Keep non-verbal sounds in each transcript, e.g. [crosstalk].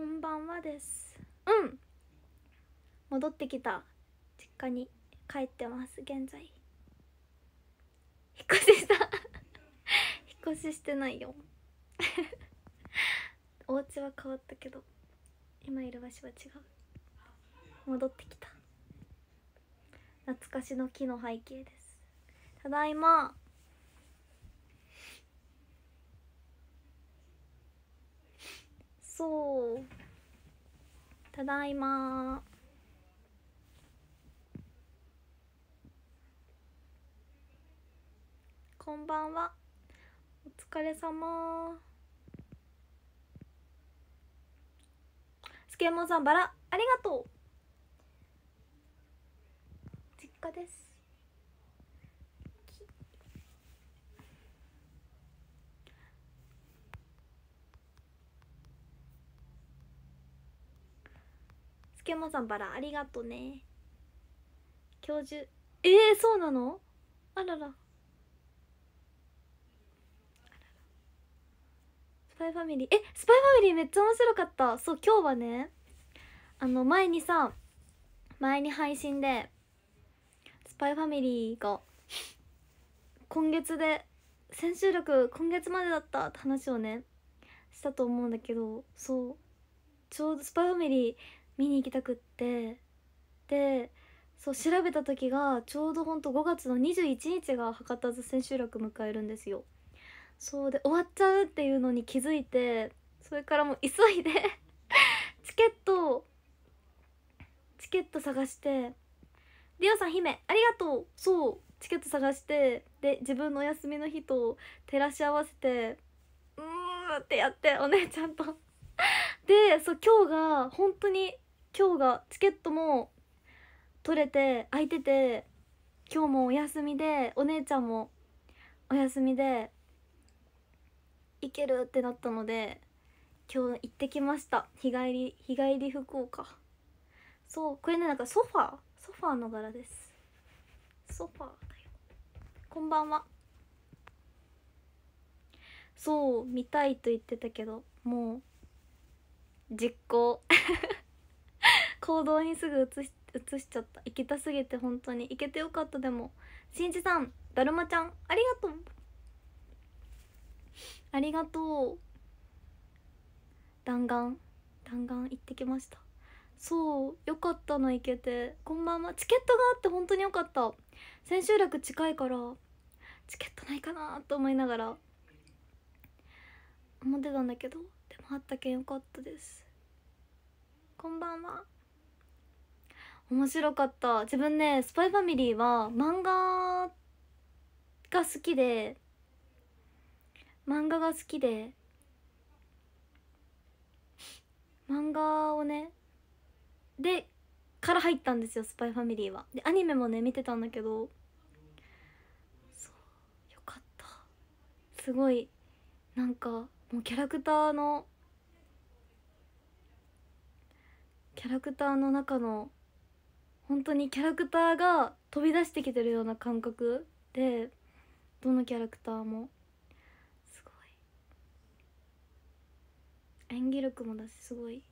こんばんはですうん戻ってきた実家に帰ってます現在引っ越しした [laughs] 引っ越ししてないよ [laughs] お家は変わったけど今いる場所は違う戻ってきた懐かしの木の背景ですただいまそうただいまこんばんはお疲れ様スケモンさんバラありがとう実家ですけまザんバラありがとうね教授えー、そうなのあららスパイファミリーえスパイファミリーめっちゃ面白かったそう今日はねあの前にさ前に配信でスパイファミリーが今月で千秋楽今月までだったって話をねしたと思うんだけどそうちょうどスパイファミリー見に行きたくってでそう調べた時がちょうどほんと5月の21日が博多座千秋楽迎えるんですよそうで終わっちゃうっていうのに気づいてそれからもう急いで [laughs] チケットをチケット探してリオさん姫ありがとうそうチケット探してで自分のお休みの日と照らし合わせてうーってやってお姉ちゃんとでそう今日が本当に今日がチケットも取れて空いてて今日もお休みでお姉ちゃんもお休みで行けるってなったので今日行ってきました日帰り日帰り福岡そうこれねなんかソファーソファーの柄ですソファーだよこんばんはそう見たいと言ってたけどもう実行行動にすぐ移し移しちゃった行けたすぎて本当に行けてよかったでもしんじさんだるまちゃんありがとうありがとう弾丸弾丸行ってきましたそうよかったの行けてこんばんはチケットがあって本当によかった千秋楽近いからチケットないかなと思いながら思ってたんだけどでもあったけんよかったですこんばんは面白かった自分ね「スパイファミリーは漫画が好きで漫画が好きで漫画をねでから入ったんですよ「スパイファミリーはでアニメもね見てたんだけどそうよかったすごいなんかもうキャラクターのキャラクターの中の本当にキャラクターが飛び出してきてるような感覚でどのキャラクターもすごい演技力もだしすごい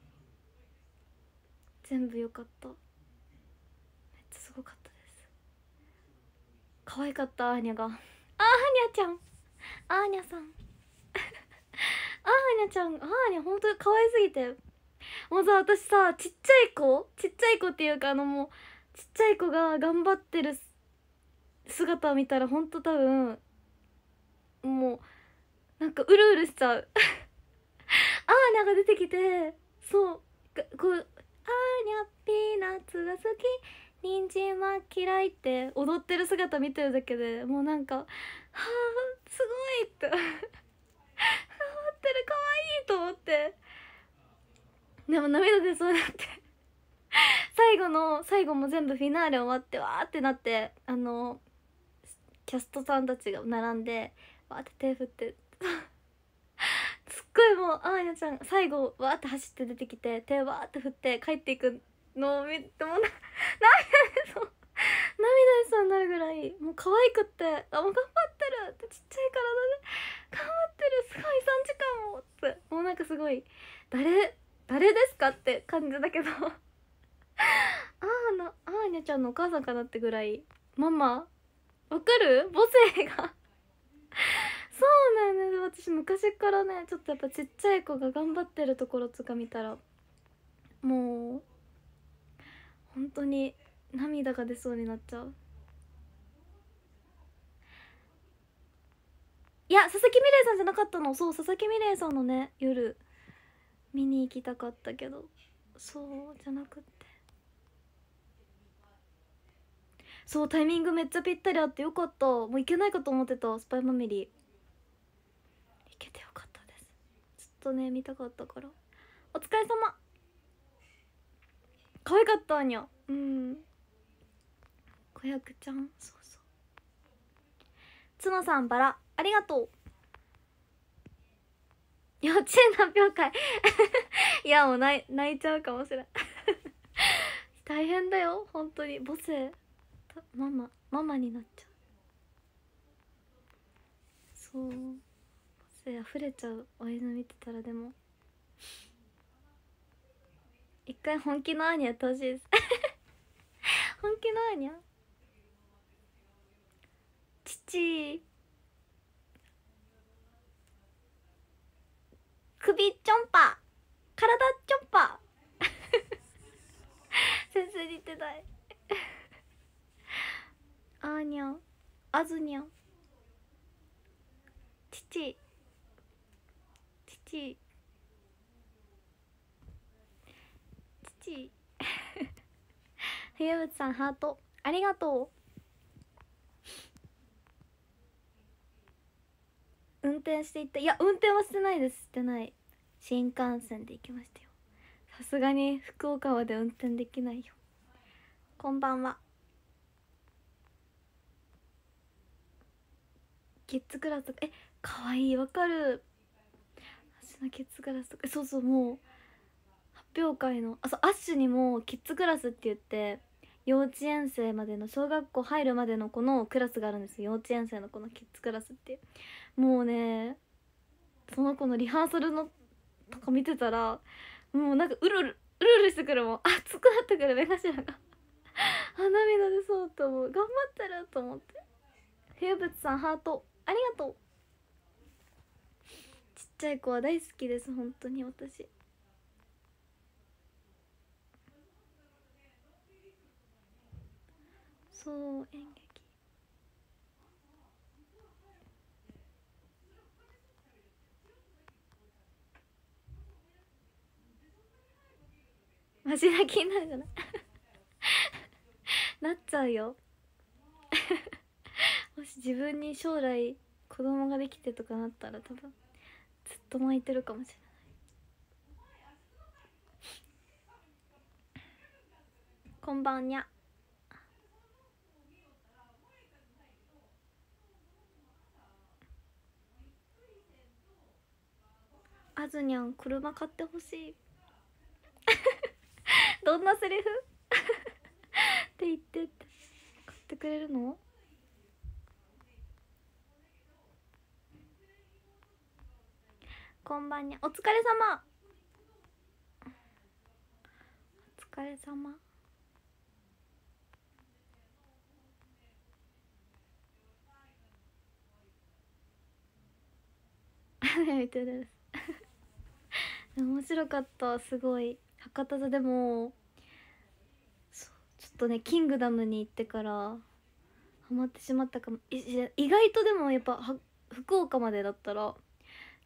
全部良かっためっちゃすごかったです可愛かったアーニャがあーアーニャちゃんアーニャさんアーニャちゃんアーニャ本当に可愛すぎてもうさ私さちっちゃい子ちっちゃい子っていうかあのもうちっちゃい子が頑張ってる姿を見たらほんと多分もうなんかうるうるしちゃうあーニャが出てきてそうこう「あーニャピーナッツが好き人参は嫌い」って踊ってる姿見てるだけでもうなんか「はあすごい」って「ハ [laughs] マってるかわいい」と思って。でも涙出そうになって最後の最後も全部フィナーレ終わってわーってなってあのキャストさんたちが並んでわーって手振ってすっごいもうあーやちゃん最後わーって走って出てきて手わーって振って帰っていくのを見てもうな涙出そう涙出そうになるぐらいもう可愛くって「あもう頑張ってる!」ってちっちゃい体で「頑張ってるすごい3時間も!」ってもうなんかすごい誰誰ですかって感じだけどあーのあーにゃちゃんのお母さんかなってぐらいママわかる母性がそうなんで私昔からねちょっとやっぱちっちゃい子が頑張ってるところとか見たらもう本当に涙が出そうになっちゃういや佐々木美玲さんじゃなかったのそう佐々木美玲さんのね夜見に行きたかったけどそうじゃなくってそうタイミングめっちゃぴったりあってよかったもう行けないかと思ってたスパイファミリー行けてよかったですずっとね見たかったからお疲れ様可愛かったにゃうん子役ちゃんそうそう角さんバラありがとう幼稚園発表会 [laughs] いやもう泣いちゃうかもしれない [laughs] 大変だよ本当に母性ママママになっちゃうそう母性溢れちゃうお犬見てたらでも一回本気のアーニャやってほしいです [laughs] 本気のアーニャ父首ちょんぱ体ちょんぱ全然似てない [laughs] あーにゃんあずにゃん父父父 [laughs] 冬渕さんハートありがとう運転していったいや運転はしてないですしてない新幹線で行きましたよさすがに福岡まで運転できないよこんばんはキッズクラスとかえ可愛いわかる私のキッズクラスとかそうそうもう発表会のあそうアッシュにもキッズクラスって言って幼稚園生までの小学校入るまでの子のクラスがあるんですよ幼稚園生の子のキッズクラスってもうねその子のリハーサルのとか見てたらもうなんかうるうるうるうるしてくるもん熱くなってくる目頭があ涙 [laughs] 出そうと思う頑張ってると思って冬仏さんハートありがとうちっちゃい子は大好きです本当に私そう演劇ジ泣きになるじゃない [laughs] なっちゃうよ [laughs] もし自分に将来子供ができてとかなったら多分ずっと泣いてるかもしれないこんばんにゃあずにゃん車買ってほしい [laughs] どんなセリフって言ってって買ってくれるのこんばんにお疲れ様お疲れ様 [laughs] 面白かったすごい博多座でもとね「キングダム」に行ってからハマってしまったかも意外とでもやっぱ福岡までだったら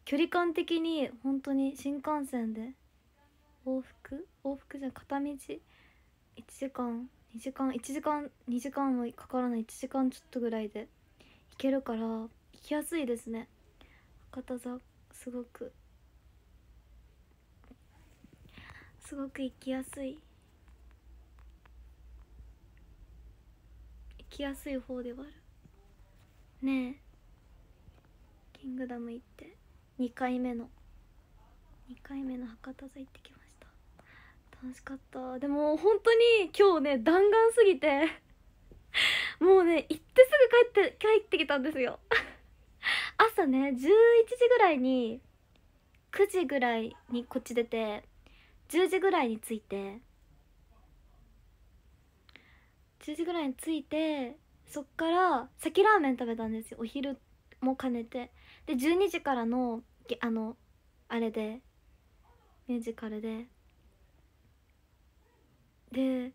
距離感的に本当に新幹線で往復往復じゃん片道1時間2時間1時間2時間はかからない1時間ちょっとぐらいで行けるから行きやすいですね博多座すごくすごく行きやすい。きやすい方ではあるねえキングダム行って2回目の2回目の博多座行ってきました楽しかったでも本当に今日ね弾丸すぎて [laughs] もうね行ってすぐ帰って帰ってきたんですよ [laughs] 朝ね11時ぐらいに9時ぐらいにこっち出て10時ぐらいに着いて10時ぐらいに着いてそっから先ラーメン食べたんですよお昼も兼ねてで12時からのあのあれでミュージカルでで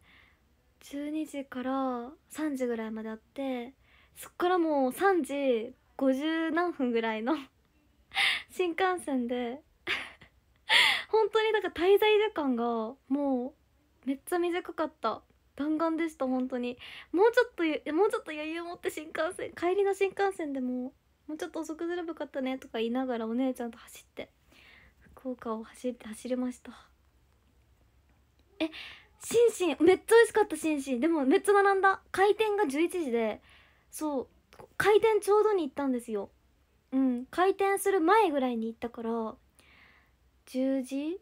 12時から3時ぐらいまであってそっからもう3時50何分ぐらいの [laughs] 新幹線で本当にだから滞在時間がもうめっちゃ短かった弾丸でした本当にもうちょっともうちょっと余裕持って新幹線帰りの新幹線でももうちょっと遅くずればよかったねとか言いながらお姉ちゃんと走って福岡を走って走りましたえシンシンめっちゃ美味しかったシンシンでもめっちゃ並んだ開店が11時でそう開店ちょうどに行ったんですようん開店する前ぐらいに行ったから10時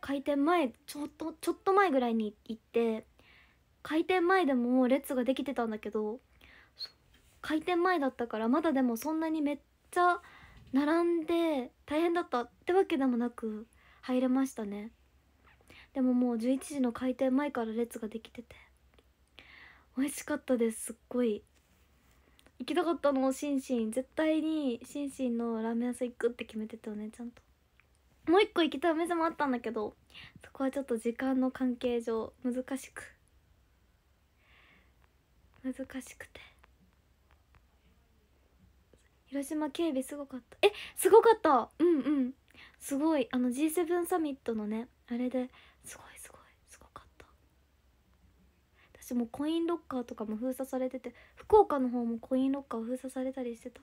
開店前ちょっとちょっと前ぐらいに行って開店前でも列ができてたんだけど開店前だったからまだでもそんなにめっちゃ並んで大変だったってわけでもなく入れましたねでももう11時の開店前から列ができてて美味しかったですすっごい行きたかったのシンシン絶対にシンシンのラーメン屋さん行くって決めてたよねちゃんともう一個行きたいお店もあったんだけどそこはちょっと時間の関係上難しく難しくて広島警備すごかったえすごかったうんうんすごいあの G7 サミットのねあれですごいすごいすごかった私もコインロッカーとかも封鎖されてて福岡の方もコインロッカー封鎖されたりしてた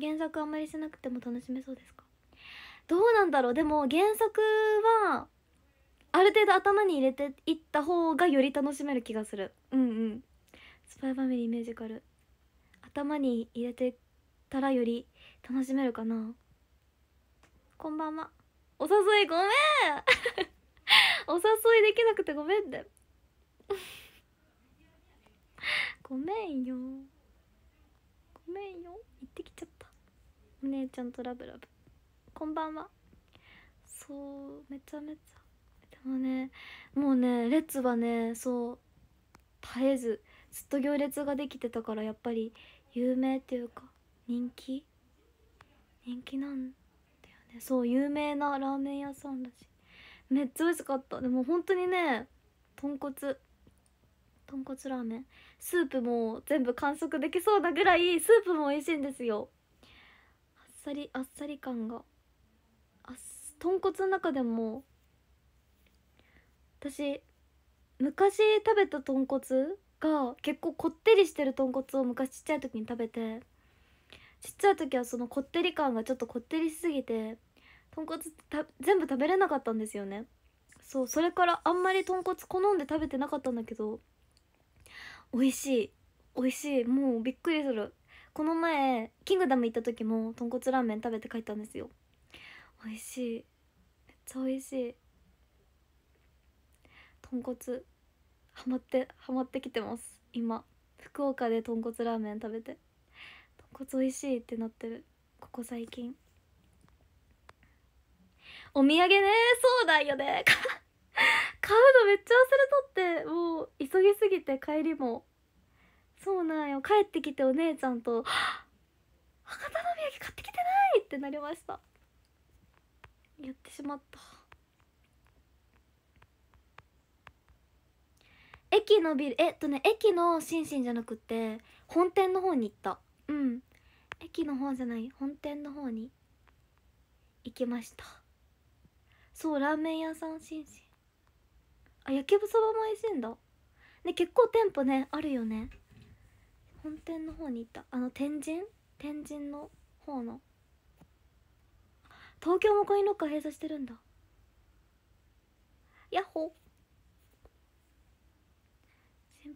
原作あんまりしなくても楽しめそうですかどうなんだろうでも原作はある程度頭に入れていった方がより楽しめる気がするうんうんスパイファミリーミュージカル頭に入れてたらより楽しめるかなこんばんはお誘いごめんお誘いできなくてごめんてごめんよごめんよ行ってきちゃったお姉ちゃんとラブラブこんばんはそうめちゃめちゃもうねもうね列はねそう絶えずずっと行列ができてたからやっぱり有名っていうか人気人気なんだよねそう有名なラーメン屋さんだしめっちゃ美味しかったでも本当にね豚骨豚骨ラーメンスープも全部完食できそうなぐらいスープも美味しいんですよあっさりあっさり感があっ豚骨の中でも私昔食べた豚骨が結構こってりしてる豚骨を昔ちっちゃい時に食べてちっちゃい時はそのこってり感がちょっとこってりしすぎて豚骨全部食べれなかったんですよねそうそれからあんまり豚骨好んで食べてなかったんだけど美味しい美味しいもうびっくりするこの前キングダム行った時も豚骨ラーメン食べて帰ったんですよ美味しいめっちゃ美味しい豚骨ハマってハマってきてます今福岡で豚骨ラーメン食べて豚骨美味しいってなってるここ最近お土産ねそうだよね [laughs] 買うのめっちゃ忘れとってもう急ぎすぎて帰りもそうなんよ帰ってきてお姉ちゃんと「博多の土産買ってきてない!」ってなりましたやってしまった駅のビルえっとね駅のシンシンじゃなくて本店の方に行ったうん駅の方じゃない本店の方に行きましたそうラーメン屋さんシンシンあ焼きそばも美味しいんだね結構店舗ねあるよね本店の方に行ったあの天神天神の方の東京もコインロッカー閉鎖してるんだやっほー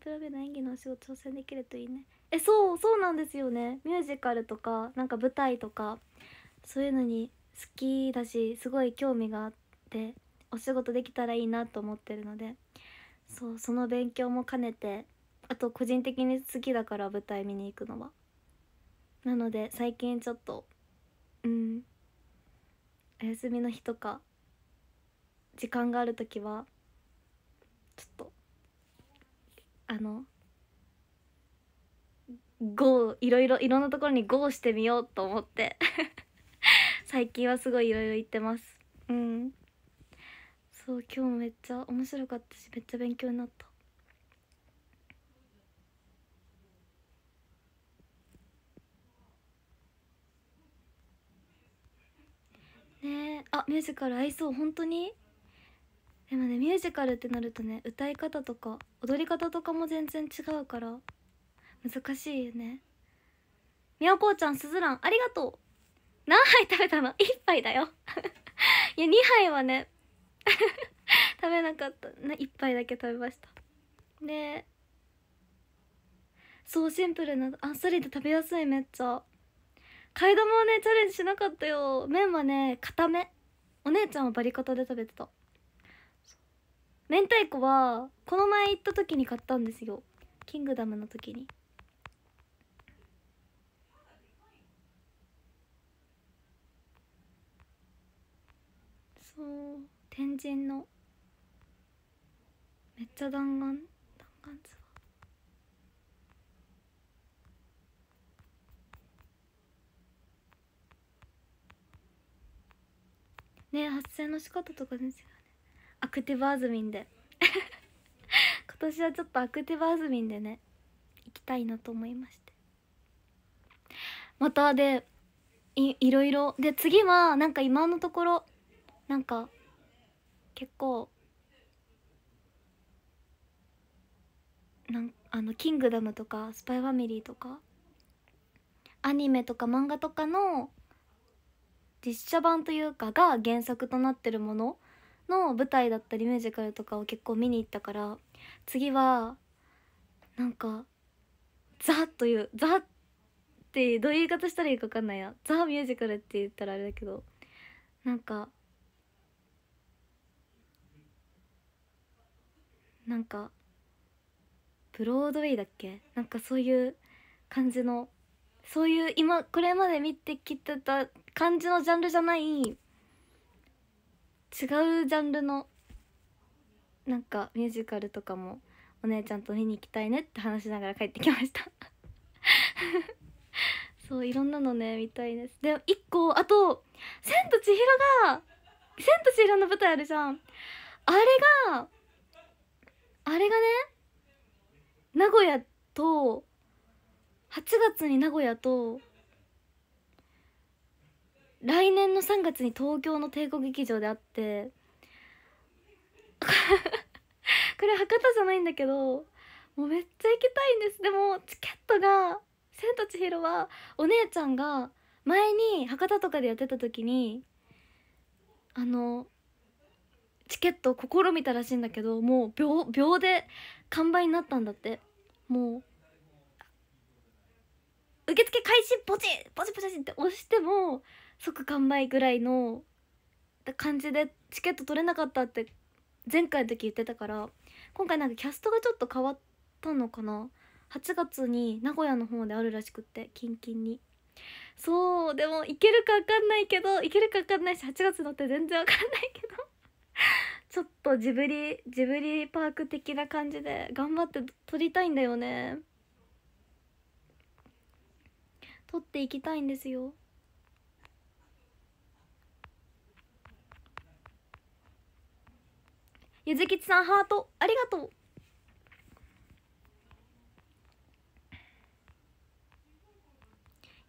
プロの演技のお仕事挑戦できるといいねえそうそうなんですよねミュージカルとかなんか舞台とかそういうのに好きだしすごい興味があってお仕事できたらいいなと思ってるのでそうその勉強も兼ねてあと個人的に好きだから舞台見に行くのはなので最近ちょっとうんお休みの日とか時間がある時はちょっとあのゴーいろいろいろんなところにゴーしてみようと思って [laughs] 最近はすごいいろいろ言ってますうんそう今日めっちゃ面白かったしめっちゃ勉強になったねえあミュージカル合いそう本当にでもねミュージカルってなるとね歌い方とか踊り方とかも全然違うから難しいよねみやこうちゃんすずらんありがとう何杯食べたの ?1 杯だよいや2杯はね [laughs] 食べなかったな1杯だけ食べましたでそうシンプルなあっさりで食べやすいめっちゃ替え玉はねチャレンジしなかったよ麺はね固めお姉ちゃんはバリカタで食べてた明太子はこの前行った時に買ったんですよキングダムの時にそう天神のめっちゃ弾丸弾丸ツアねえ発声の仕方とか全然アクティブアズミンで [laughs] 今年はちょっとアクティブアズミンでね行きたいなと思いましてまたでいいろいろで次はなんか今のところなんか結構なんあの「キングダム」とか「スパイファミリー」とかアニメとか漫画とかの実写版というかが原作となってるものの舞台だったりミュージカルとかを結構見に行ったから次はなんかザというザってどういう言い方したらいいか分かんないなザミュージカルって言ったらあれだけどなんかなんかブロードウェイだっけなんかそういう感じのそういう今これまで見てきてた感じのジャンルじゃない違うジャンルのなんかミュージカルとかもお姉ちゃんと見に行きたいねって話しながら帰ってきました [laughs] そういろんなのね見たいですで1個あと「千と千尋」が「千と千尋」の舞台あるじゃんあれがあれがね名古屋と8月に名古屋と来年の3月に東京の帝国劇場であって [laughs] これ博多じゃないんだけどもうめっちゃ行きたいんですでもチケットが「千と千尋」はお姉ちゃんが前に博多とかでやってた時にあのチケットを試みたらしいんだけどもう秒秒で完売になったんだってもう受付開始ポチポチポチって押しても即完売ぐらいの感じでチケット取れなかったって前回の時言ってたから今回なんかキャストがちょっと変わったのかな8月に名古屋の方であるらしくってキンキンにそうでも行けるか分かんないけど行けるか分かんないし8月のって全然分かんないけど [laughs] ちょっとジブリジブリパーク的な感じで頑張って撮りたいんだよね撮っていきたいんですよゆずきちさんハートありがとう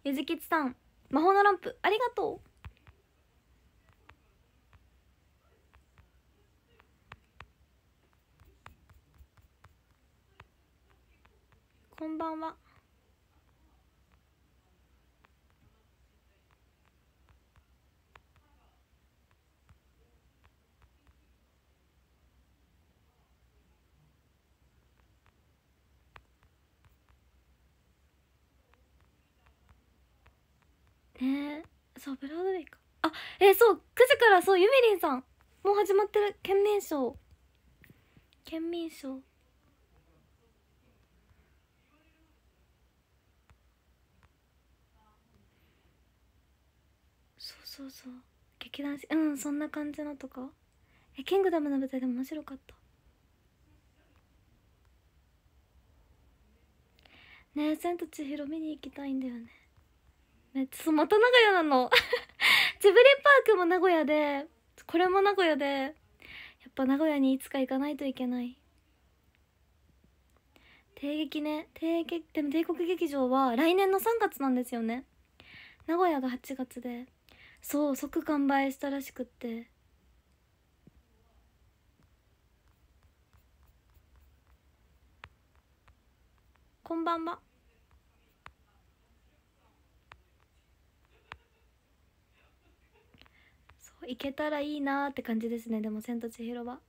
ゆずきちさん魔法のランプありがとうこんばんはねそうブロードウェイかあえー、そう9時からそうゆみりんさんもう始まってる県民賞県民賞そうそうそう劇団うんそんな感じのとかえキングダムの舞台でも面白かったねえ千と千尋見に行きたいんだよねまた名古屋なの [laughs] ジブリパークも名古屋でこれも名古屋でやっぱ名古屋にいつか行かないといけない帝劇ね帝劇でも帝国劇場は来年の3月なんですよね名古屋が8月でそう即完売したらしくってこんばんは行けたらいいなって感じですねでも「千と千尋」は。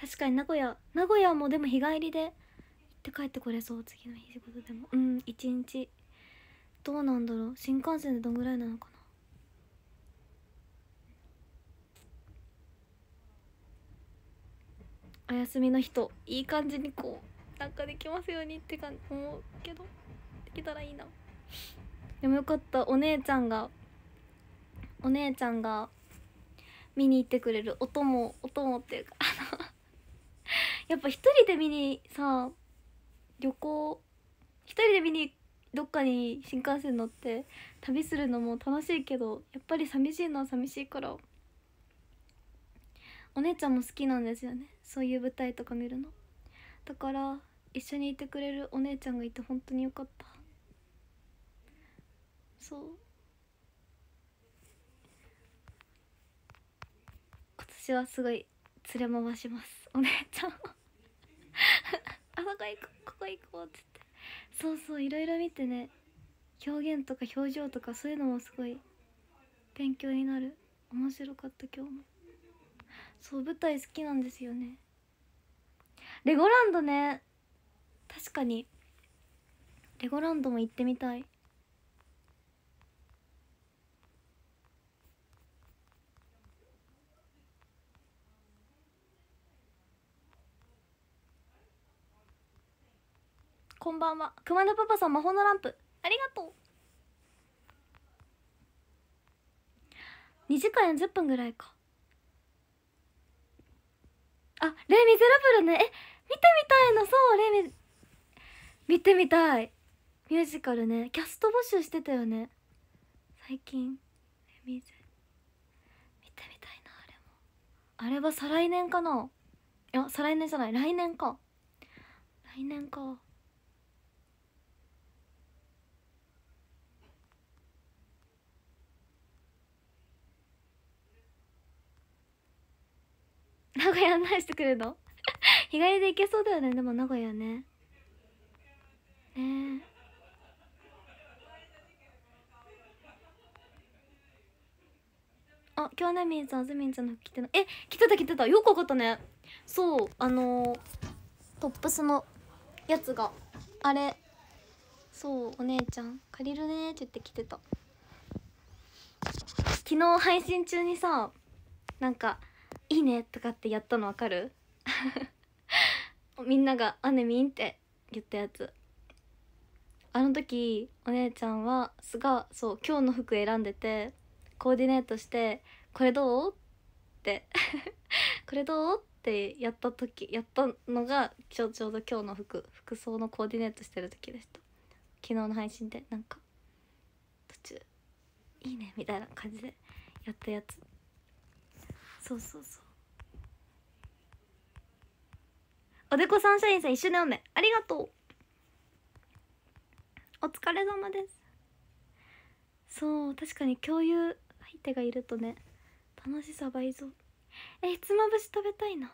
確かに名古屋名古屋もでも日帰りで行って帰ってこれそう次の日仕事でもうん一日どうなんだろう新幹線でどんぐらいなのかなお休みの人いい感じにこうなんかできますようにってか思うけどできたらいいなでもよかったお姉ちゃんがお姉ちゃんが見に行ってくれるお供お供っていうかあのやっぱ一人で見にさ旅行一人で見にどっかに新幹線乗って旅するのも楽しいけどやっぱり寂しいのは寂しいからお姉ちゃんも好きなんですよねそういう舞台とか見るのだから一緒にいてくれるお姉ちゃんがいて本当によかったそう今年はすごい連れ回しますお姉ちゃん [laughs] あそこ行こうここ行こうっつってそうそういろいろ見てね表現とか表情とかそういうのもすごい勉強になる面白かった今日もそう舞台好きなんですよねレゴランドね確かにレゴランドも行ってみたいこんばんは熊田パパさん魔法のランプありがとう2時間40分ぐらいかあレ・ミゼラブルねえ見てみたいのそうレ・ミ見てみたいミュージカルねキャスト募集してたよね最近レ・ミゼ見てみたいなあれもあれは再来年かないや再来年じゃない来年か来年か名古屋案内してくれるの [laughs] 日帰りで行けそうだよねでも名古屋ねねえあ今日ねみんさんあずみんちゃんの服着てないえ着てた着てたよくわかったねそうあのー、トップスのやつがあれそうお姉ちゃん借りるねって言って着てた昨日配信中にさなんかいいね」とかってやったのわかる [laughs] みんなが「あねみん」って言ったやつあの時お姉ちゃんはすがそう今日の服選んでてコーディネートして「これどう?」って「[laughs] これどう?」ってやった時やったのがちょちょうど今日の服服装のコーディネートしてる時でした昨日の配信でなんか途中「いいね」みたいな感じでやったやつそうそうそうおでこサンシャインさん一緒年おめありがとうお疲れ様ですそう確かに共有相手がいるとね楽しさ倍増えひつまぶし食べたいな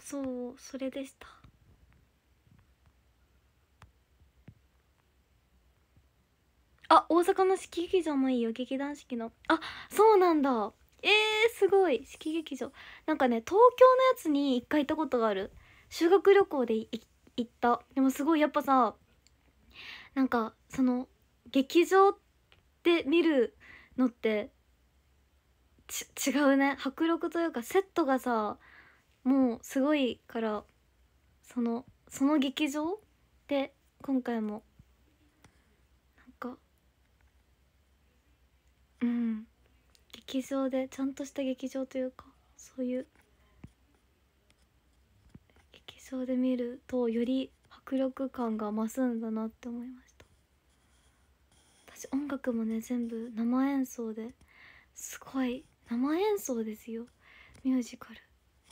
そうそれでしたあ大阪の式劇場もいいよ劇団四季のあそうなんだえー、すごい式劇場なんかね東京のやつに一回行ったことがある修学旅行で行ったでもすごいやっぱさなんかその劇場で見るのって違うね迫力というかセットがさもうすごいからそのその劇場で今回も場でちゃんとした劇場というかそういう劇場で見るとより迫力感が増すんだなって思いました私音楽もね全部生演奏ですごい生演奏ですよミュージカル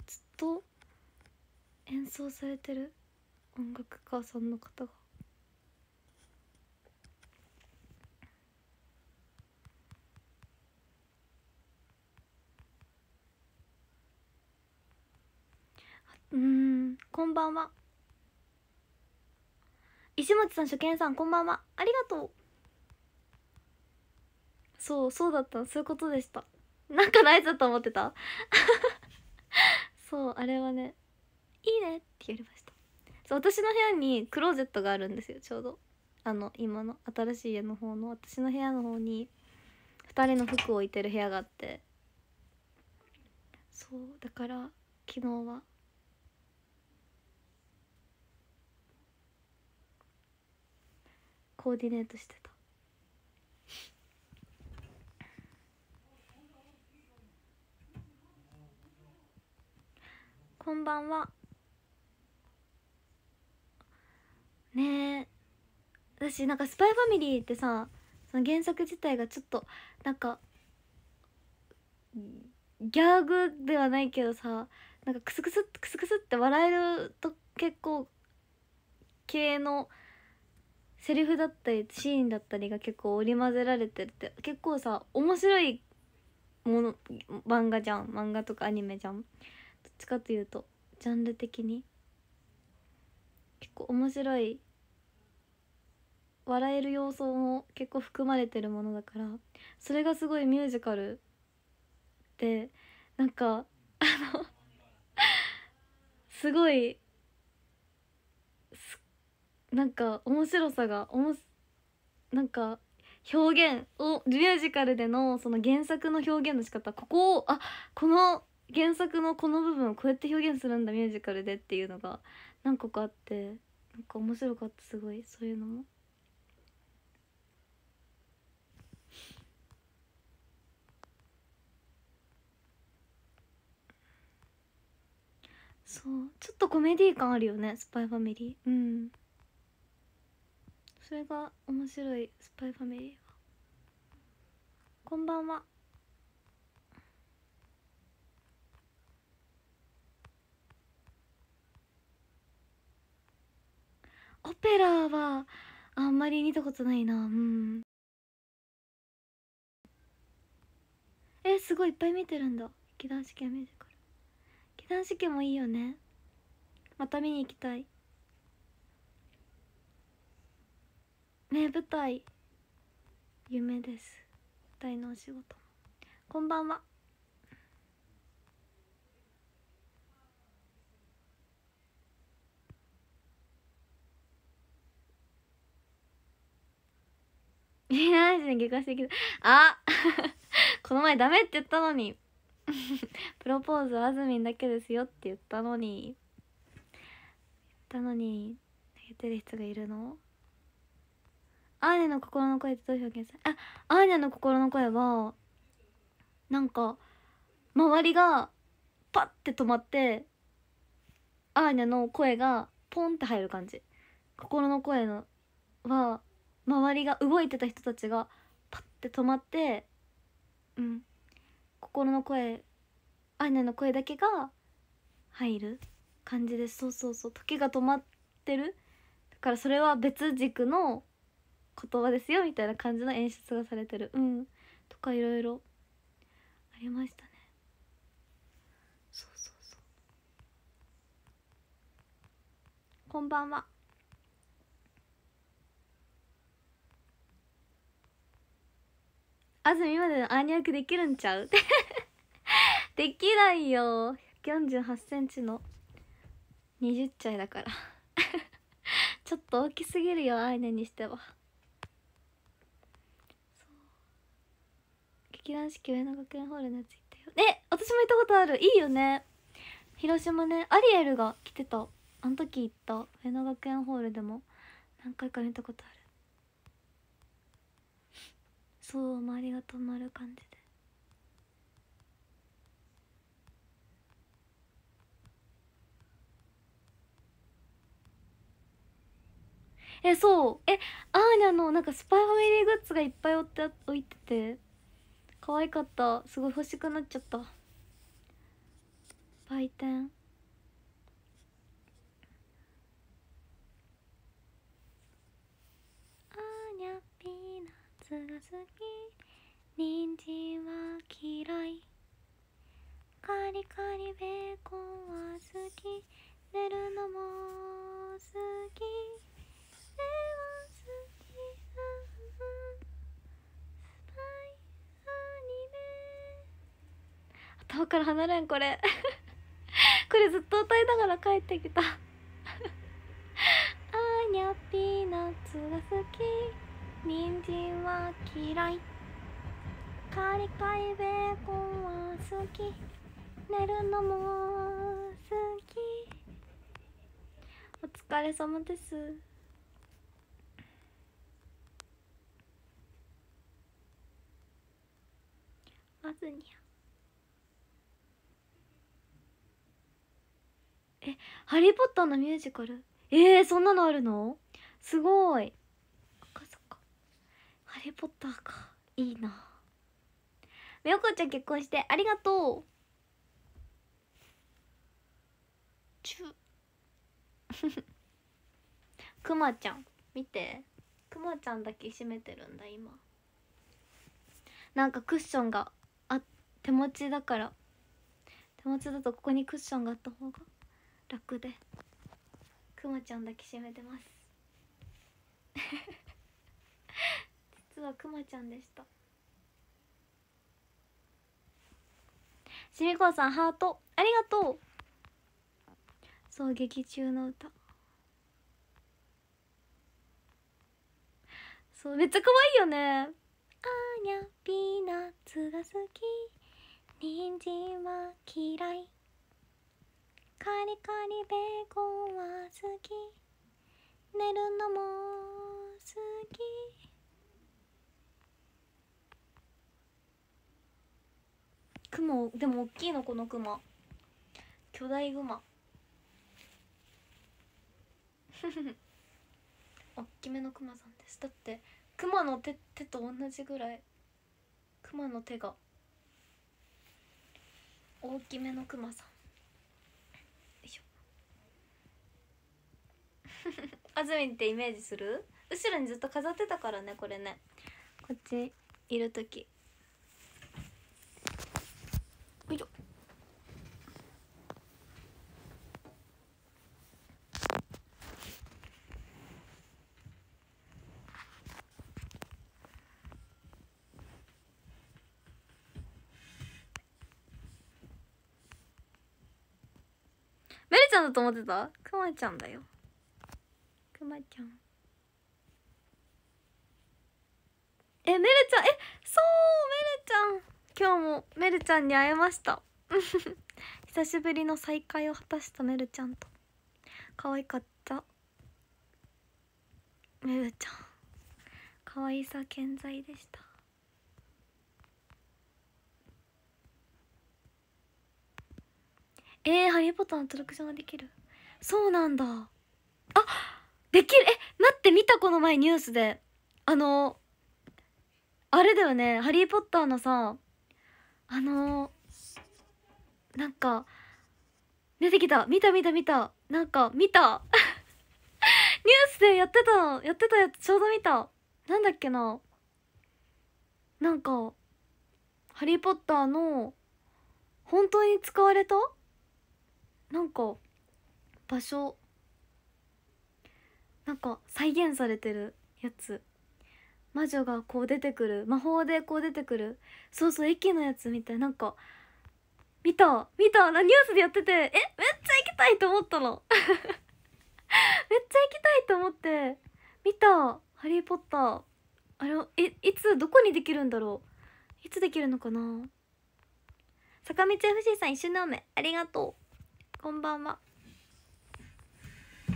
ずっと演奏されてる音楽家さんの方がうんこんばんは石松さん初見さんこんばんはありがとうそうそうだったそういうことでしたなんかないだと思ってた [laughs] そうあれはねいいねってやりましたそう私の部屋にクローゼットがあるんですよちょうどあの今の新しい家の方の私の部屋の方に2人の服を置いてる部屋があってそうだから昨日はコーディネートしてたこんばんはねえ私なんか「スパイファミリーってさその原作自体がちょっとなんかギャグではないけどさなんかクスクスクスクスって笑えると結構系のセリフだったりシーンだったりが結構織り交ぜられてて結構さ面白いもの漫画じゃん漫画とかアニメじゃんどっちかというとジャンル的に結構面白い笑える要素も結構含まれてるものだからそれがすごいミュージカルでなんかあのすごいなんか面白さがおもなんか表現をミュージカルでのその原作の表現の仕方ここをあこの原作のこの部分をこうやって表現するんだミュージカルでっていうのが何個かあってなんか面白かったすごいそういうのも。そうちょっとコメディ感あるよね「スパイファミリー」うん。それが面白いスパイファミリーはこんばんはオペラはあんまり見たことないなうんえすごいいっぱい見てるんだ劇団四季は見ュージ劇団四季もいいよねまた見に行きたいね舞台夢です舞台のお仕事こんばんはえなに下校してきたあ [laughs] この前ダメって言ったのに [laughs] プロポーズはあずみんだけですよって言ったのに言ったのに投げてる人がいるのアーニャの心の声ってどう表現するあアーニャの心の声はなんか周りがパッて止まってアーニャの声がポンって入る感じ心の声のは周りが動いてた人たちがパッて止まってうん心の声アーニャの声だけが入る感じですそうそうそう時が止まってるだからそれは別軸の言葉ですよみたいな感じの演出がされてるうんとかいろいろありましたねそうそうそうこんばんはあずみまでの暗躍できるんちゃう [laughs] できないよ1 4 8ンチの20いだから [laughs] ちょっと大きすぎるよアイネにしては。団四季上野学園ホールのやつ行ったよえ私も行ったことあるいいよね広島ねアリエルが来てたあの時行った上野学園ホールでも何回か見たことあるそう周りが止まる感じでえそうえアーニャのなんかスパイファミリーグッズがいっぱいって置いてて可愛かったすごい欲しくなっちゃった売店あーにゃピーナッツが好き人参は嫌いカリカリベーコンは好き寝るのも好きでは好きうん顔から離れんこれ [laughs] これずっと歌いながら帰ってきた [laughs] あーにゃピーナッツが好き人参は嫌いカリカリベーコンは好き寝るのも好きお疲れ様ですまずにゃえハリー・ポッターのミュージカルえー、そんなのあるのすごい赤坂ハリー・ポッターかいいなみよこちゃん結婚してありがとうちゅ [laughs] くまちゃん見てくまちゃんだけ閉めてるんだ今なんかクッションがあ手持ちだから手持ちだとここにクッションがあった方が楽でくまちゃん抱きしめてます [laughs] 実はくまちゃんでしたしみこさんハートありがとうそう劇中の歌そうめっちゃ可愛いよねあーにゃピーナッツが好き人参は嫌いクマでも大きいのこのクマ巨大グマ [laughs] 大きめのクマさんですだってクマの手手と同じぐらいクマの手が大きめのクマさんよいしょあずみんってイメージする後ろにずっと飾ってたからねこれねこっちいる時だと思ってたくまちゃんだよくまちゃんえメルちゃんえそうメルちゃん今日もメルちゃんに会えました [laughs] 久しぶりの再会を果たしたメルちゃんと可愛かったメルちゃん可愛さ健在でしたえー、ハリーポッターのトラクションができるそうなんだあできるえ待って見たこの前ニュースであのあれだよねハリー・ポッターのさあのなんか出てきた見た見た見たなんか見た [laughs] ニュースでやってたやってたやつちょうど見たなんだっけななんか「ハリー・ポッター」の本当に使われたなんか場所なんか再現されてるやつ魔女がこう出てくる魔法でこう出てくるそうそう駅のやつみたいなんか見た見たニュースでやっててえめっちゃ行きたいと思ったの [laughs] めっちゃ行きたいと思って見た「ハリー・ポッター」あれいいつどこにできるんだろういつできるのかな坂道 FC さん一緒におめありがとうこんばんは大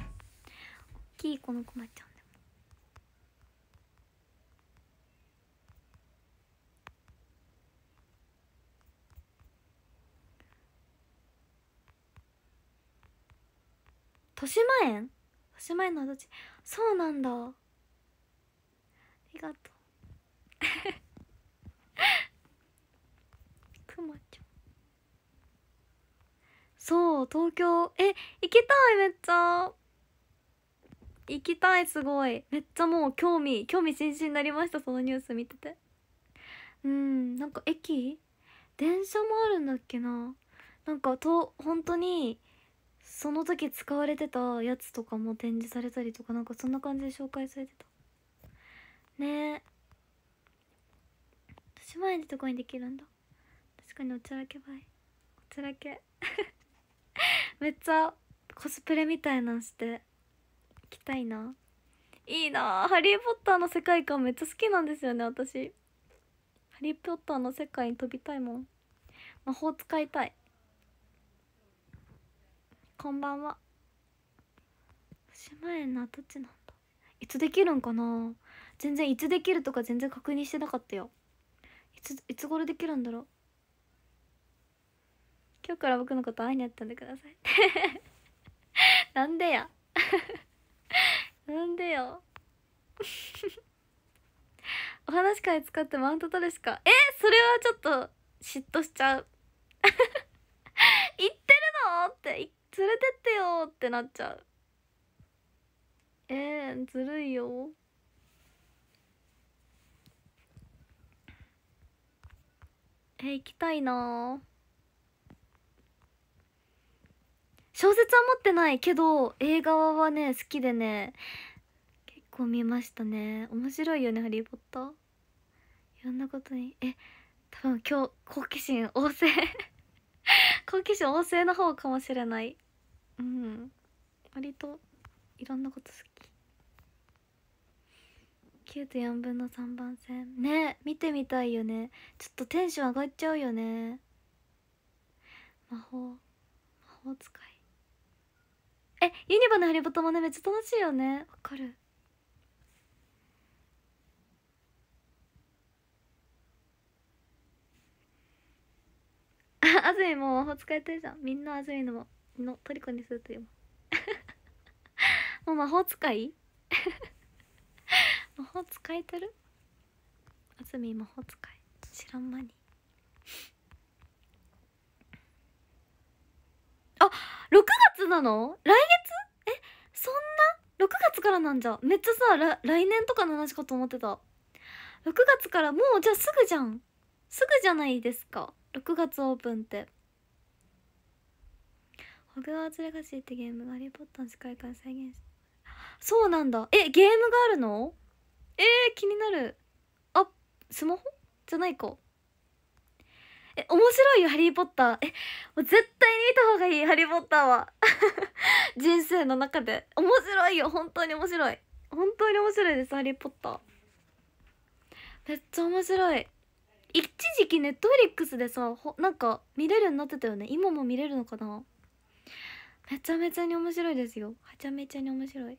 きいこのこまちゃん豊島園豊島園の跡地そうなんだありがとうそう東京え行きたいめっちゃ行きたいすごいめっちゃもう興味興味津々になりましたそのニュース見ててうんなんか駅電車もあるんだっけななんかと本当にその時使われてたやつとかも展示されたりとかなんかそんな感じで紹介されてたねえ豊島園とこにできるんだ確かにおちゃらけばいおちゃらけめっちゃコスプレみたいなんして着たいないいなハリー・ポッターの世界観めっちゃ好きなんですよね私ハリー・ポッターの世界に飛びたいもん魔法使いたいこんばんは島へなどっちなんだいつできるんかな全然いつできるとか全然確認してなかったよいついつ頃できるんだろう今日から僕のこと愛になったんでください [laughs] なんでや [laughs] なんでよ [laughs] お話し会使ってマウント取るしかえそれはちょっと嫉妬しちゃう言ってるのって連れてってよってなっちゃうえー、ずるいよえー、行きたいなぁ。小説は持ってないけど映画はね好きでね結構見ましたね面白いよね「ハリー・ポッター」いろんなことにえ多分今日好奇心旺盛 [laughs] 好奇心旺盛な方かもしれないうん割といろんなこと好き9と4分の3番線ね見てみたいよねちょっとテンション上がっちゃうよね魔法魔法使いえユニバのハリボトもねめっちゃ楽しいよねわかるあずみも魔法使いたいじゃんみんな安住ののトリコにするという [laughs] もう魔法使い [laughs] 魔法使いてるあずみ魔法使い知らん間に6月なの来月えそんな6月からなんじゃめっちゃさ来年とかの話かと思ってた6月からもうじゃあすぐじゃんすぐじゃないですか6月オープンって「ホグワーツレガシー」ってゲームがハリー・ポッターの世界観再現しそうなんだえゲームがあるのえー、気になるあスマホじゃないかえ、面白いよ、ハリーポッター。え、もう絶対に見た方がいい、ハリーポッターは。[laughs] 人生の中で。面白いよ、本当に面白い。本当に面白いです、ハリーポッター。めっちゃ面白い。一時期ネットフリックスでさ、ほなんか見れるようになってたよね。今も見れるのかなめちゃめちゃに面白いですよ。はちゃめちゃに面白い。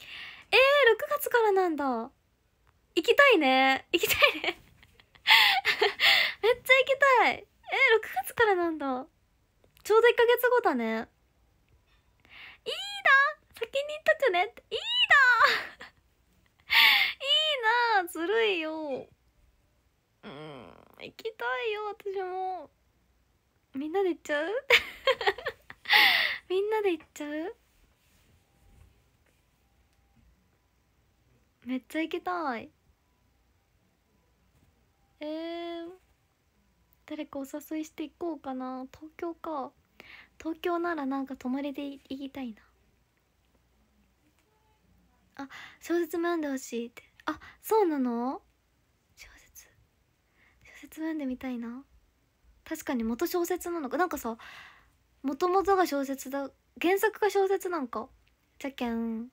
えー、6月からなんだ。行きたいね行きたいね [laughs] めっちゃ行きたいえ6月からなんだちょうど1ヶ月後だねいいな先に行っとくねっていいな [laughs] いいなずるいようん行きたいよ私もみんなで行っちゃう [laughs] みんなで行っちゃうめっちゃ行きたいえー、誰かお誘いしていこうかな東京か東京ならなんか泊まりで行きたいなあ小説も読んでほしいってあそうなの小説小説も読んでみたいな確かに元小説なのかなんかさもともとが小説だ原作が小説なんかじゃけん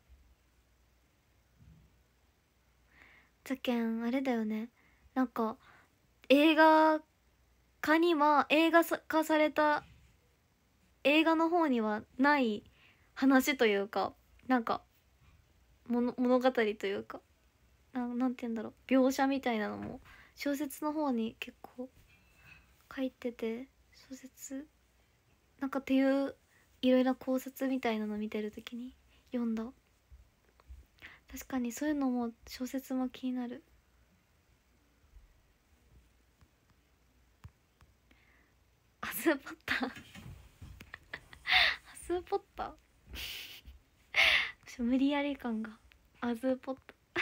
じゃけんあれだよねなんか映画化には映画化された映画の方にはない話というかなんか物語というか何て言うんだろう描写みたいなのも小説の方に結構書いてて小説なんかっていういろいろ考察みたいなの見てる時に読んだ確かにそういうのも小説も気になるハスポッターハスポッター無理やり感がアズーポッタ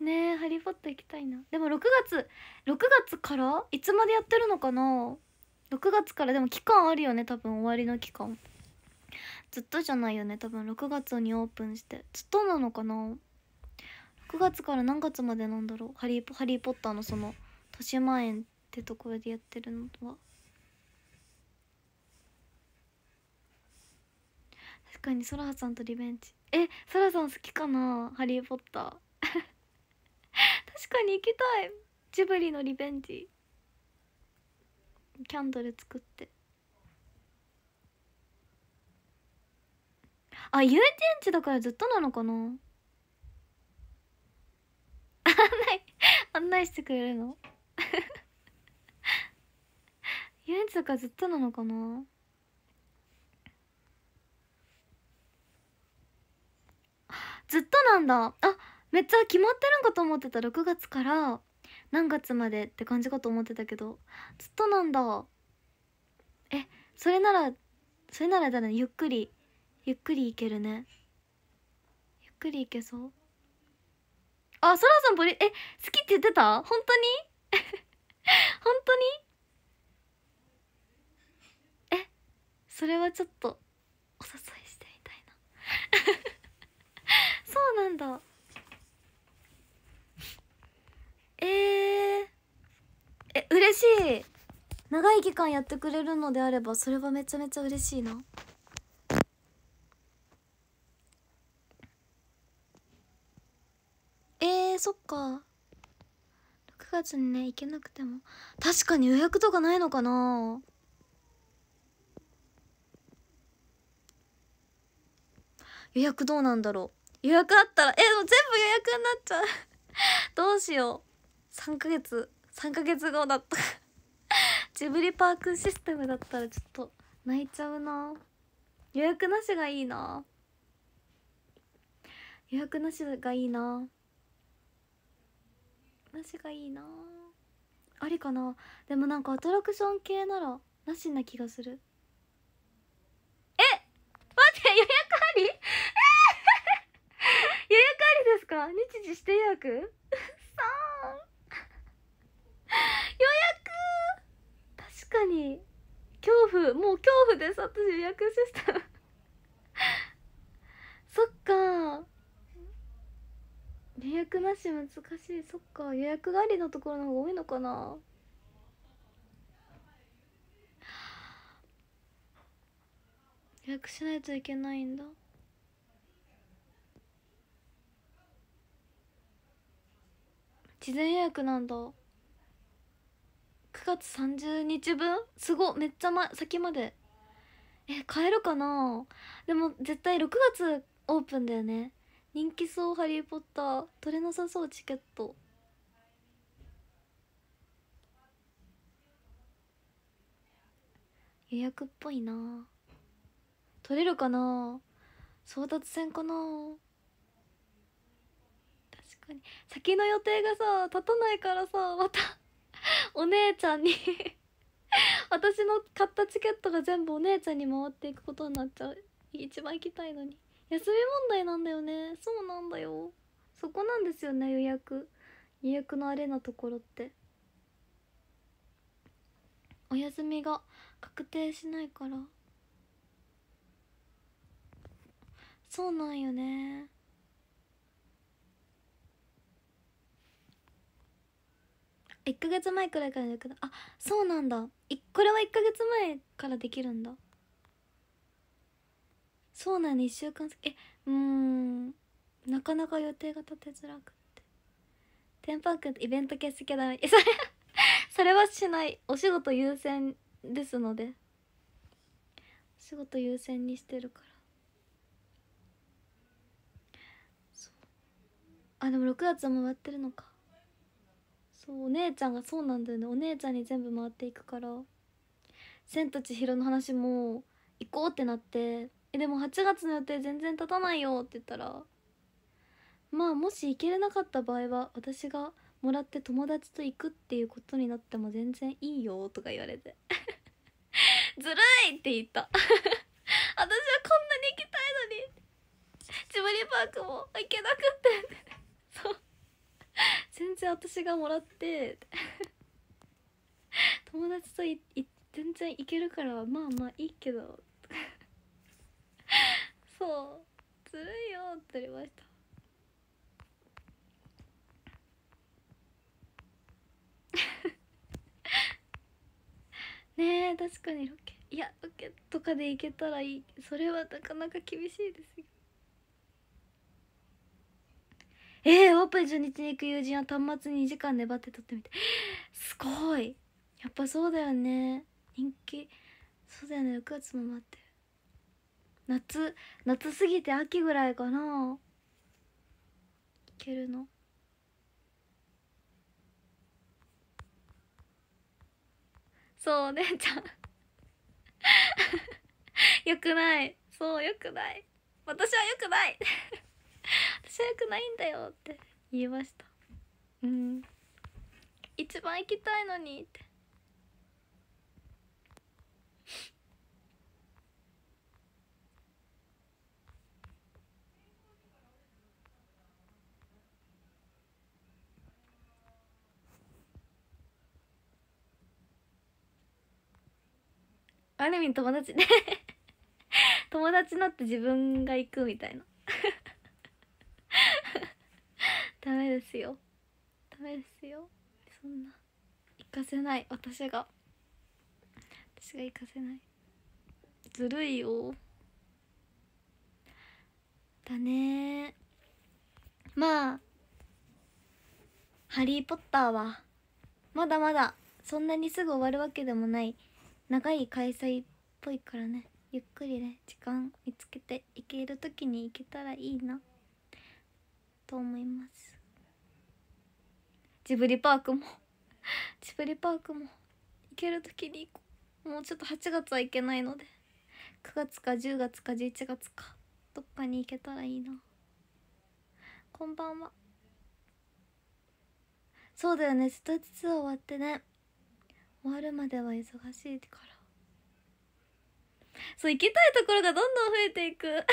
ーねえハリー・ポッター行きたいなでも6月6月からいつまでやってるのかな6月からでも期間あるよね多分終わりの期間ずっとじゃないよね多分6月にオープンしてずっとなのかな6月から何月までなんだろう「ハリー・ハリーポッター」のその豊島園ってところでやってるのは確かにソラさんとリベンジえソラさん好きかなハリー・ポッター [laughs] 確かに行きたいジブリのリベンジキャンドル作ってあ遊園地だからずっとなのかな案内案内してくれるの [laughs] 遊園地だからずっとなのかなずっとなんだあめっちゃ決まってるんかと思ってた6月から何月までって感じかと思ってたけどずっとなんだえそれならそれならだねゆっくりゆっくりいけるねゆっくりいけそうあそらさんポリえ好きって言ってた本当に [laughs] 本当にえそれはちょっとお誘いしてみたいなそうなんだえー、え嬉しい長い期間やってくれるのであればそれはめちゃめちゃ嬉しいなえー、そっか6月にね行けなくても確かに予約とかないのかな予約どうなんだろう予約あったらえもう全部予約になっちゃう [laughs] どうしよう3ヶ月3ヶ月後だった [laughs] ジブリパークシステムだったらちょっと泣いちゃうな予約なしがいいな予約なしがいいななしがいいなありかなでもなんかアトラクション系ならなしな気がするか日時して予約 [laughs] さあ予約確かに恐怖もう恐怖です私予約システムそっか予約なし難しいそっか予約がありのところの方が多いのかな予約しないといけないんだ事前予約なんだ9月30日分すごめっちゃ、前先までえ買えるかなでも絶対6月オープンだよね人気そう「ハリー・ポッター」取れなさそうチケット予約っぽいな取れるかな争奪戦かなかに先の予定がさ立たないからさまた [laughs] お姉ちゃんに [laughs] 私の買ったチケットが全部お姉ちゃんに回っていくことになっちゃう一番行きたいのに休み問題なんだよねそうなんだよそこなんですよね予約予約のあれなところってお休みが確定しないからそうなんよね1ヶ月前くらいからだけどあそうなんだいこれは1ヶ月前からできるんだそうなんだ1週間えうんなかなか予定が立てづらくてテンパークイベント欠席だえそれ [laughs] それはしないお仕事優先ですのでお仕事優先にしてるからあでも6月も終わってるのかそうお姉ちゃんがそうなんだよねお姉ちゃんに全部回っていくから「千と千尋」の話も行こうってなって「えでも8月の予定全然立たないよ」って言ったらまあもし行けれなかった場合は私がもらって友達と行くっていうことになっても全然いいよとか言われて [laughs] ずるいって言った [laughs] 私はこんなに行きたいのにジブリパークも行けなくってそう全然私がもらって [laughs] 友達といい全然いけるからまあまあいいけど [laughs] そうずるいよって言われました [laughs] ねえ確かにロケいやロケとかで行けたらいいそれはなかなか厳しいですよえー、オープン初日に行く友人は端末に2時間粘って撮ってみてすごいやっぱそうだよね人気そうだよね6月も待ってる夏夏すぎて秋ぐらいかないけるのそうお姉ちゃん [laughs] よくないそうよくない私はよくない [laughs] 私はよくないんだよって言いましたうん一番行きたいのにってアルミン友達で [laughs] 友達になって自分が行くみたいなですよダメですよそんな行かせない私が私が行かせないずるいよだねまあ「ハリー・ポッターは」はまだまだそんなにすぐ終わるわけでもない長い開催っぽいからねゆっくりね時間見つけていける時に行けたらいいなと思いますジブリパークも [laughs] ジブリパークも行ける時に行こうもうちょっと8月は行けないので9月か10月か11月かどっかに行けたらいいなこんばんはそうだよねスタジツアー終わってね終わるまでは忙しいからそう行きたいところがどんどん増えていく [laughs] 困っ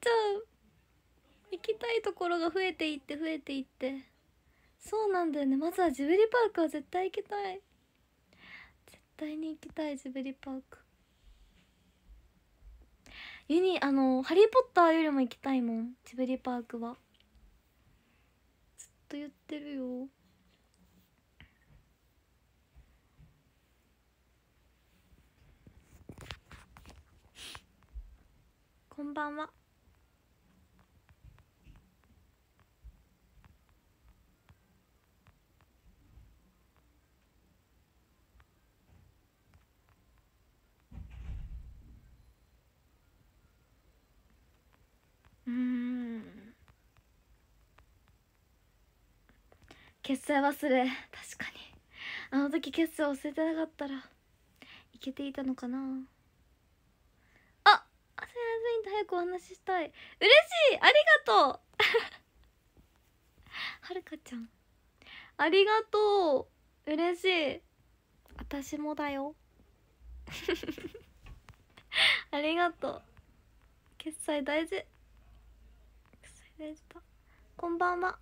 ちゃう行きたいところが増えていって増えていってそうなんだよねまずはジブリパークは絶対行きたい絶対に行きたいジブリパークユニあの「ハリー・ポッター」よりも行きたいもんジブリパークはずっと言ってるよこんばんは。うん決済忘れ確かにあの時決済忘れてなかったらいけていたのかなあっスミずスと早くお話ししたい嬉しいありがとう [laughs] はるかちゃんありがとう嬉しい私もだよ [laughs] ありがとう決済大事レーパこんばんは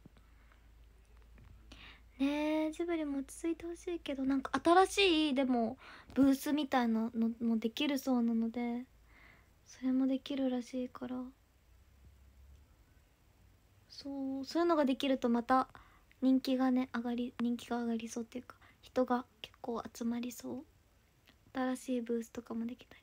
ねジブリも落ち着いてほしいけどなんか新しいでもブースみたいなのもできるそうなのでそれもできるらしいからそうそういうのができるとまた人気がね上がり人気が上がりそうっていうか人が結構集まりそう新しいブースとかもできたり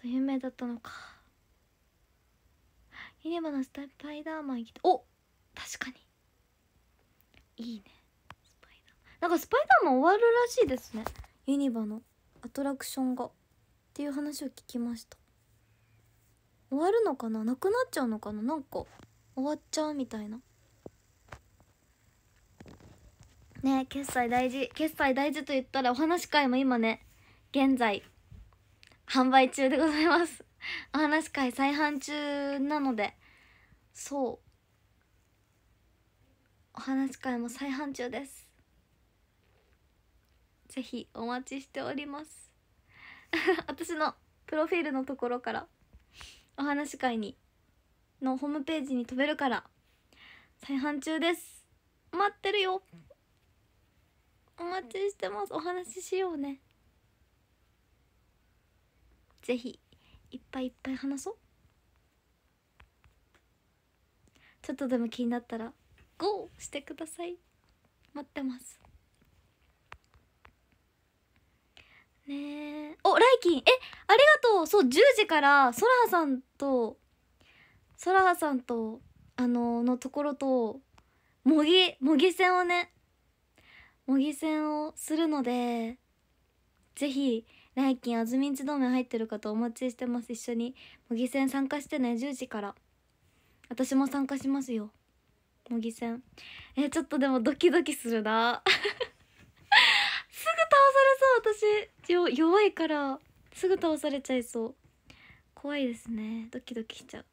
そう名だったのかイネバのスパイダーマンおっお確かにいいねスパイダーなんかスパイダーマン終わるらしいですねユニバのアトラクションがっていう話を聞きました終わるのかななくなっちゃうのかななんか終わっちゃうみたいなね決済大事決済大事と言ったらお話会も今ね現在販売中でございます [laughs] お話会再販中なのでそうお話会も再販中ですぜひお待ちしております [laughs] 私のプロフィールのところからお話会にのホームページに飛べるから再販中です待ってるよお待ちしてますお話ししようねぜひいっぱいいっぱい話そうちょっとでも気になったらゴーしてください待ってますねえお来ンえありがとうそう10時からソラハさんとソラハさんとあのー、のところと模擬模擬戦をね模擬戦をするのでぜひ代金あずみんち同盟入ってる方お待ちしてます一緒に模擬戦参加してね10時から私も参加しますよ模擬戦えちょっとでもドキドキするな [laughs] すぐ倒されそう私弱いからすぐ倒されちゃいそう怖いですねドキドキしちゃ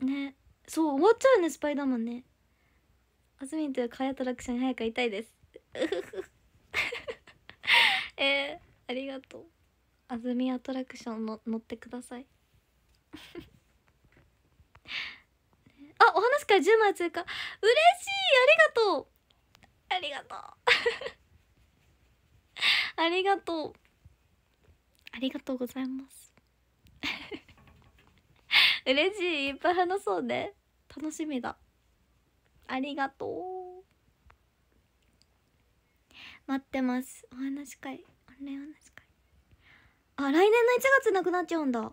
うねそう終わっちゃうねスパイダーマンねアズミンというアトラクションに早くいたいです [laughs] えー、ありがとうあずみアトラクションの乗ってください [laughs] あお話から10枚追加嬉しいありがとうありがとう [laughs] ありがとうありがとうございます嬉しいいっぱい話そうね楽しみだありがとう待ってますお話会オンラインお話会あ来年の1月なくなっちゃうんだ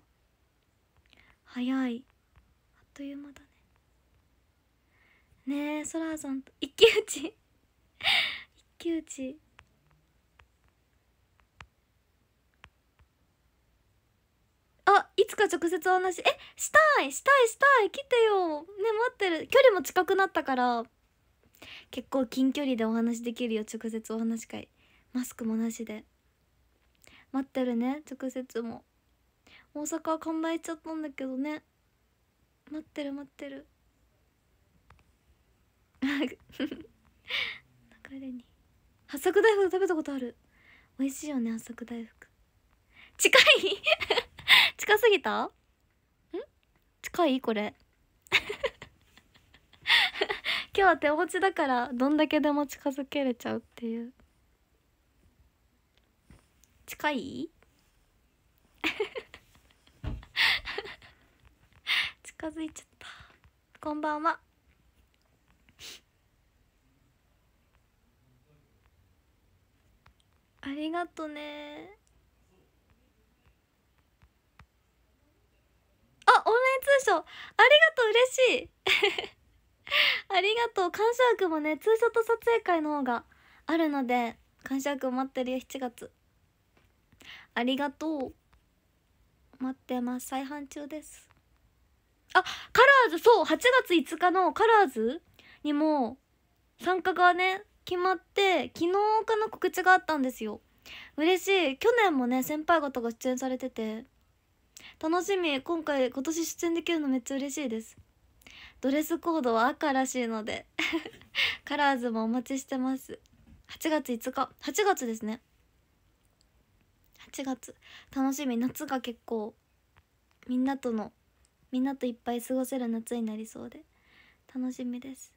早いあっという間だねねえラらさんと一騎打ち [laughs] 一騎打ちつか直接お話えしたいしたいしたい来てよね待ってる距離も近くなったから結構近距離でお話できるよ直接お話会マスクもなしで待ってるね直接も大阪は完売しちゃったんだけどね待ってる待ってる流れに八作大福食べたことある美味しいよね八作大福近い近すぎたん近いこれ [laughs] 今日は手持ちだからどんだけでも近づけれちゃうっていう近い [laughs] 近づいちゃったこんばんはありがとねあオンライン通称ありがとう嬉しい [laughs] ありがとう感謝枠もね通ッと撮影会の方があるので感謝枠待ってるよ7月ありがとう待ってます再販中ですあカラーズそう8月5日のカラーズにも参加がね決まって昨日かな告知があったんですよ嬉しい去年もね先輩方が出演されてて楽しみ今回今年出演できるのめっちゃ嬉しいですドレスコードは赤らしいので [laughs] カラーズもお待ちしてます8月5日8月ですね8月楽しみ夏が結構みんなとのみんなといっぱい過ごせる夏になりそうで楽しみです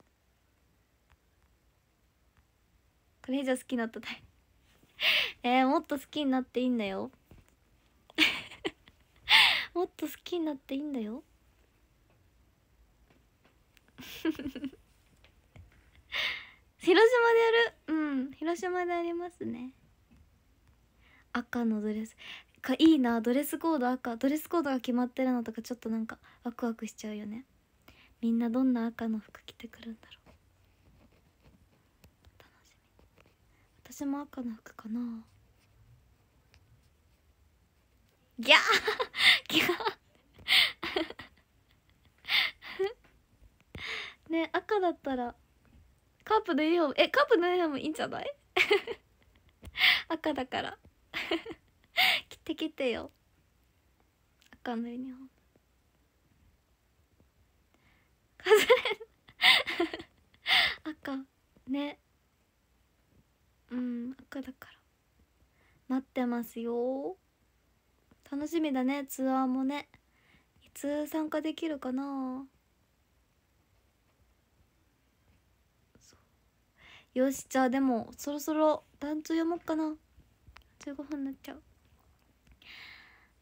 これ以上好きになったたいえー、もっと好きになっていいんだよ [laughs] もっと好きになっていいんだよ [laughs] 広島でやるうん広島でありますね赤のドレスかいいなドレスコード赤ドレスコードが決まってるのとかちょっとなんかワクワクしちゃうよねみんなどんな赤の服着てくるんだろう楽しみ私も赤の服かなギャー気 [laughs] がね赤だったらカープのユニフォームえカープのユニフォームいいんじゃない [laughs] 赤だから [laughs] 着てきてよ赤のユニフォームカズ赤ねうん赤だから待ってますよ楽しみだねツアーもねいつ参加できるかなよしじゃあでもそろそろ団長読もうかな15分になっちゃう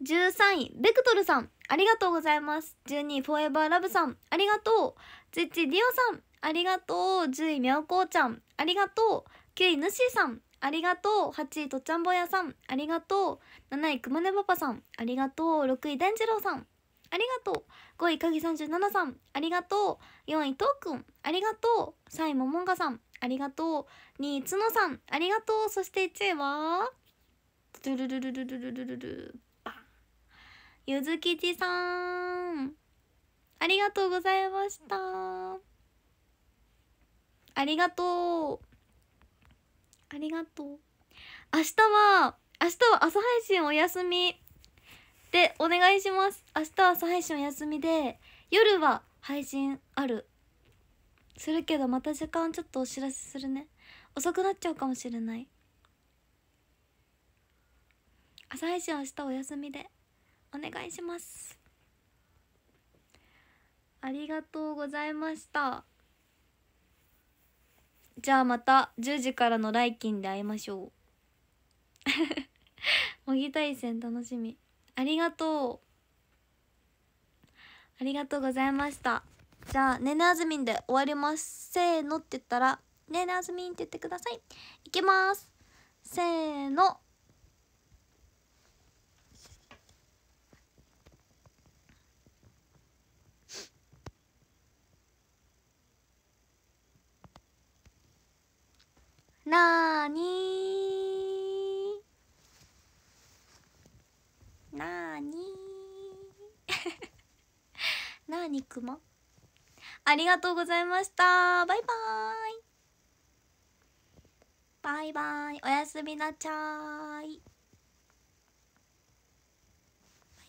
13位ベクトルさんありがとうございます12位フォーエバーラブさんありがとう11位ディオさんありがとう10位みゃオこうちゃんありがとう9位ぬしーさんありがとう8位とっちゃんぼやさんありがとう7位くまねパパさんありがとう6位でんじろうさんありがとう5位かぎ十七さんありがとう4位とうくんありがとう3位ももんがさんありがとう2位つのさんありがとうそして1位はドゥルルルルルルルルルバゆずきちさんありがとうございましたありがとうありがとう明日は明日は朝配信お休みでお願いします明日は朝配信お休みで夜は配信あるするけどまた時間ちょっとお知らせするね遅くなっちゃうかもしれない朝配信明日お休みでお願いしますありがとうございましたじゃあまた10時からの来勤で会いましょう [laughs] 模擬対戦楽しみありがとうありがとうございましたじゃあねねあずみんで終わりますせーのって言ったらねねあずみんって言ってくださいいきますせーのなーにーなーにー [laughs] なーにくまありがとうございましたバイバーイバイバイおやすみなちゃーい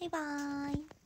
バイバーイ